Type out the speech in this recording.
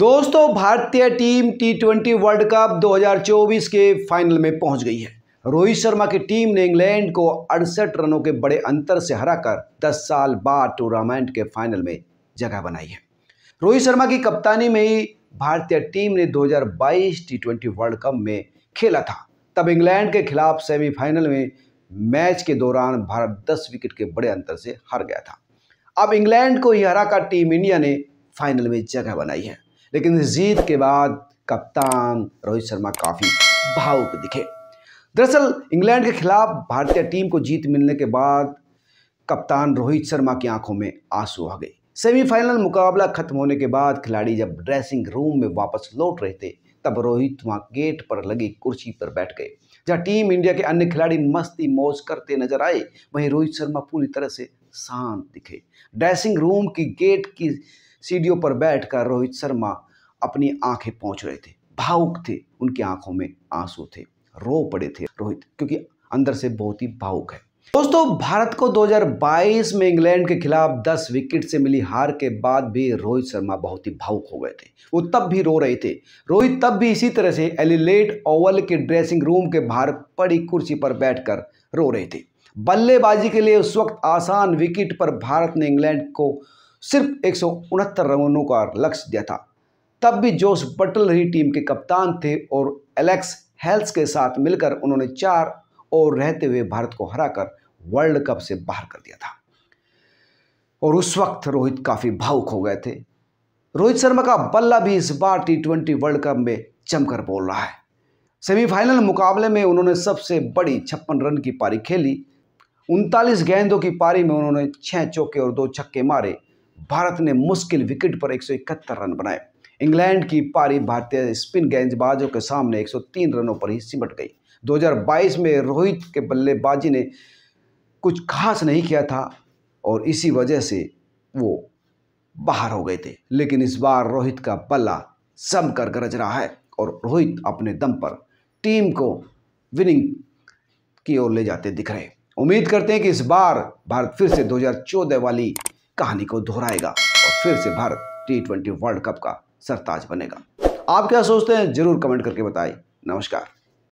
दोस्तों भारतीय team T twenty World Cup 2024 के फाइनल में पहुंच गई है रोहित शर्मा की टीम ने इंग्लैंड को अड़सठ रनों के बड़े अंतर से हराकर 10 साल बाद टूर्नामेंट के फाइनल में जगह बनाई है रोहित शर्मा की कप्तानी में ही भारतीय टीम ने 2022 टी ट्वेंटी वर्ल्ड कप में खेला था तब इंग्लैंड के खिलाफ सेमीफाइनल में मैच के दौरान भारत दस विकेट के बड़े अंतर से हार गया था अब इंग्लैंड को ही हराकर टीम इंडिया ने फाइनल में जगह बनाई है लेकिन इस जीत के बाद कप्तान रोहित शर्मा काफ़ी भावुक दिखे दरअसल इंग्लैंड के खिलाफ भारतीय टीम को जीत मिलने के बाद कप्तान रोहित शर्मा की आंखों में आंसू आ गए सेमीफाइनल मुकाबला खत्म होने के बाद खिलाड़ी जब ड्रेसिंग रूम में वापस लौट रहे थे तब रोहित वहां गेट पर लगी कुर्सी पर बैठ गए जहाँ टीम इंडिया के अन्य खिलाड़ी मस्ती मौज करते नजर आए वहीं रोहित शर्मा पूरी तरह से शांत दिखे ड्रेसिंग रूम की गेट की सीढ़ियों पर बैठकर रोहित शर्मा अपनी आंखें पहुंच रहे थे भावुक थे उनकी आंखों में आंसू थे रो पड़े थे रोहित क्योंकि अंदर से बहुत ही भावुक है दोस्तों भारत को 2022 में इंग्लैंड के खिलाफ 10 विकेट से मिली हार के बाद भी रोहित शर्मा बहुत ही भावुक हो गए थे वो तब भी रो रहे थे रोहित तब भी इसी तरह से एलिलेट ओवल के ड्रेसिंग रूम के बाहर पड़ी कुर्सी पर बैठकर रो रहे थे बल्लेबाजी के लिए उस वक्त आसान विकेट पर भारत ने इंग्लैंड को सिर्फ एक रनों का लक्ष्य दिया था तब भी जोश ही टीम के कप्तान थे और एलेक्स हेल्स के साथ मिलकर उन्होंने चार ओवर रहते हुए भारत को हराकर वर्ल्ड कप से बाहर कर दिया था और उस वक्त रोहित काफ़ी भावुक हो गए थे रोहित शर्मा का बल्ला भी इस बार टी ट्वेंटी वर्ल्ड कप में जमकर बोल रहा है सेमीफाइनल मुकाबले में उन्होंने सबसे बड़ी छप्पन रन की पारी खेली उनतालीस गेंदों की पारी में उन्होंने छह चौके और दो छक्के मारे भारत ने मुश्किल विकेट पर एक रन बनाए इंग्लैंड की पारी भारतीय स्पिन गेंदबाजों के सामने 103 रनों पर ही सिमट गई 2022 में रोहित के बल्लेबाजी ने कुछ खास नहीं किया था और इसी वजह से वो बाहर हो गए थे लेकिन इस बार रोहित का बल्ला सम कर गरज रहा है और रोहित अपने दम पर टीम को विनिंग की ओर ले जाते दिख रहे उम्मीद करते हैं कि इस बार भारत फिर से 2014 वाली कहानी को दोहराएगा और फिर से Bharat T twenty World Cup का सरताज बनेगा आप क्या सोचते हैं जरूर कमेंट करके बताएं नमस्कार